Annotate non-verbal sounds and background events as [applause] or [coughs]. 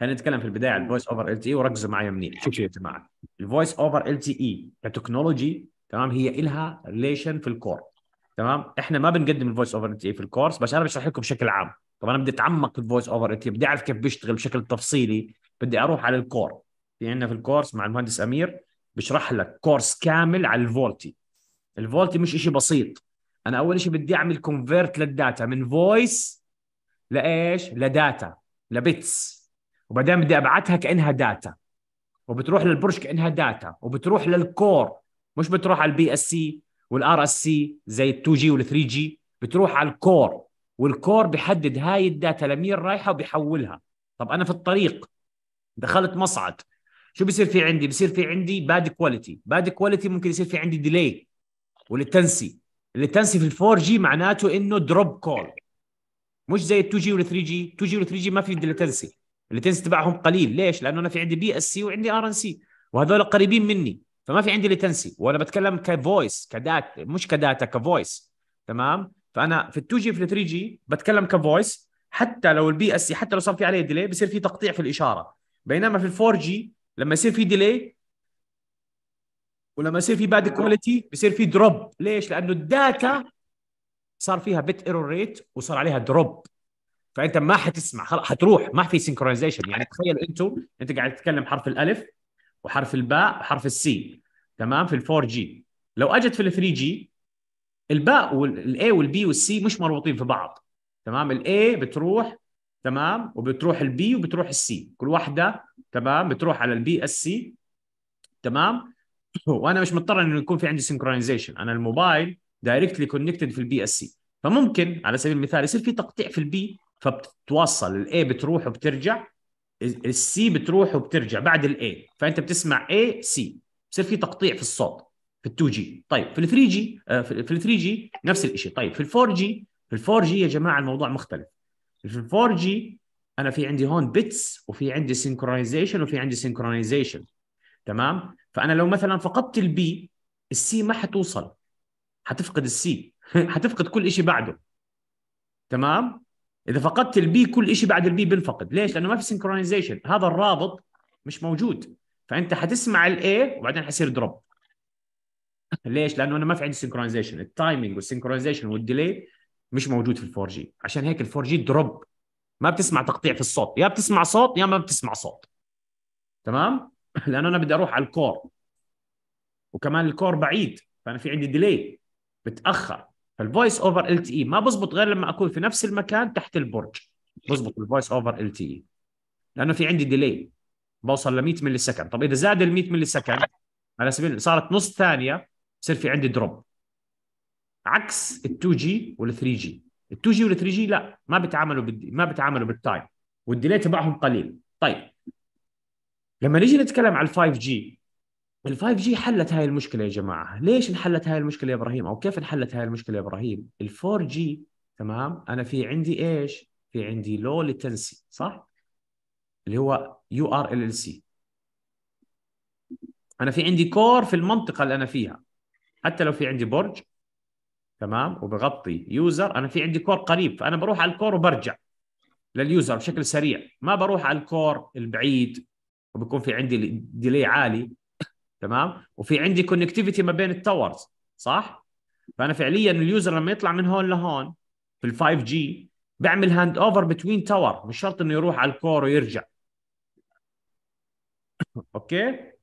هنتكلم في البدايه عن الفويس اوفر ال تي اي وركزوا معي منين شوف يا جماعه الفويس اوفر ال تي اي كتكنولوجي تمام هي الها ريليشن في الكور تمام احنا ما بنقدم الفويس اوفر ال تي اي e في الكورس بس انا بشرح لكم بشكل عام طبعا انا بدي اتعمق في الفويس اوفر ال تي e، بدي اعرف كيف بيشتغل بشكل تفصيلي بدي اروح على الكور في عندنا في الكورس مع المهندس امير بشرح لك كورس كامل على الفولتي الفولتي مش شيء بسيط انا اول شيء بدي اعمل كونفيرت للداتا من فويس لايش لداتا لبيتس وبعدين بدي ابعتها كانها داتا وبتروح للبرج كانها داتا وبتروح للكور مش بتروح على البي اس سي والار اس سي زي ال 2 جي وال 3 جي بتروح على الكور والكور بحدد هاي الداتا لمين رايحه وبيحولها طب انا في الطريق دخلت مصعد شو بصير في عندي بصير في عندي باد كواليتي باد كواليتي ممكن يصير في عندي ديلي وللتنسي اللتنسي في ال 4 جي معناته انه دروب كول مش زي ال 2 جي وال 3 جي 2 جي وال 3 جي ما في لتنسي الليتنس تبعهم قليل ليش لانه انا في عندي بي اس سي وعندي ار ان سي وهذول قريبين مني فما في عندي ليتنسي وانا بتكلم كفويس كدات مش كداتا كفويس تمام فانا في ال 2 جي في ال 3 جي بتكلم كفويس حتى لو البي اس سي حتى لو صار في عليه ديلي بصير في تقطيع في الاشاره بينما في ال 4 جي لما يصير في ديلي ولما يصير في باد كواليتي بصير في دروب ليش لانه الداتا صار فيها بت ايرور ريت وصار عليها دروب فانت ما حتسمع خلاص حتروح ما في سنكرونايزيشن يعني تخيل انتم انت قاعد تتكلم حرف الالف وحرف الباء وحرف السي تمام في ال4 جي لو اجت في ال3 جي الباء والاي والبي والسي مش مربوطين في بعض تمام الاي بتروح تمام وبتروح البي وبتروح السي كل واحده تمام بتروح على البي السي تمام [clears throat] وانا مش مضطر انه يكون في عندي سنكرونايزيشن انا الموبايل دايركتلي كونكتد في البي اس سي فممكن على سبيل المثال يصير في تقطيع في البي فبتتوصل الاي بتروح وبترجع السي بتروح وبترجع بعد الاي فانت بتسمع اي سي بصير في تقطيع في الصوت في ال 2 جي طيب في ال 3 جي آه، في ال 3 جي نفس الشيء طيب في ال 4 جي في ال 4 جي يا جماعه الموضوع مختلف في ال 4 جي انا في عندي هون بيتس وفي عندي سينكرونايزيشن وفي عندي سينكرونايزيشن تمام فانا لو مثلا فقدت البي السي ما حتوصل حتفقد السي [laughs] حتفقد كل شيء بعده تمام اذا فقدت البي كل شيء بعد البي بنفقد ليش لانه ما في سنكرونايزيشن هذا الرابط مش موجود فانت حتسمع الاي وبعدين حيصير دروب ليش لانه انا ما في عندي سنكرونايزيشن التايمينج والسنكرونايزيشن والديلي مش موجود في الفور جي عشان هيك الفور جي دروب ما بتسمع تقطيع في الصوت يا بتسمع صوت يا ما بتسمع صوت تمام [laughs] لانه انا بدي اروح على الكور وكمان الكور بعيد فانا في عندي ديلي بتاخر فالفويس اوفر ال تي اي ما بزبط غير لما اكون في نفس المكان تحت البرج بزبط الفويس اوفر ال تي اي e. لانه في عندي ديلي بوصل ل 100 ملي سكند طب اذا زاد ال 100 ملي سكند على سبيل صارت نص ثانيه بصير في عندي دروب عكس ال 2 جي وال 3 جي ال 2 جي وال 3 جي لا ما بيتعاملوا بال... ما بيتعاملوا بالتايم والديلي تبعهم قليل طيب لما نيجي نتكلم على ال 5 جي ال5 جي حلت هاي المشكله يا جماعه ليش انحلت هاي المشكله يا ابراهيم او كيف انحلت هاي المشكله يا ابراهيم ال4 جي تمام انا في عندي ايش في عندي لو ليتنسي صح اللي هو يو ار ال ال سي انا في عندي كور في المنطقه اللي انا فيها حتى لو في عندي برج تمام وبغطي يوزر انا في عندي كور قريب فانا بروح على الكور وبرجع لليوزر بشكل سريع ما بروح على الكور البعيد وبكون في عندي ديلي عالي تمام وفي عندي كونكتيفيتي ما بين التاورز صح فانا فعليا اليوزر لما يطلع من هون لهون في ال 5 جي بعمل هاند اوفر بتوين تاور مش شرط انه يروح على الكور ويرجع [coughs] اوكي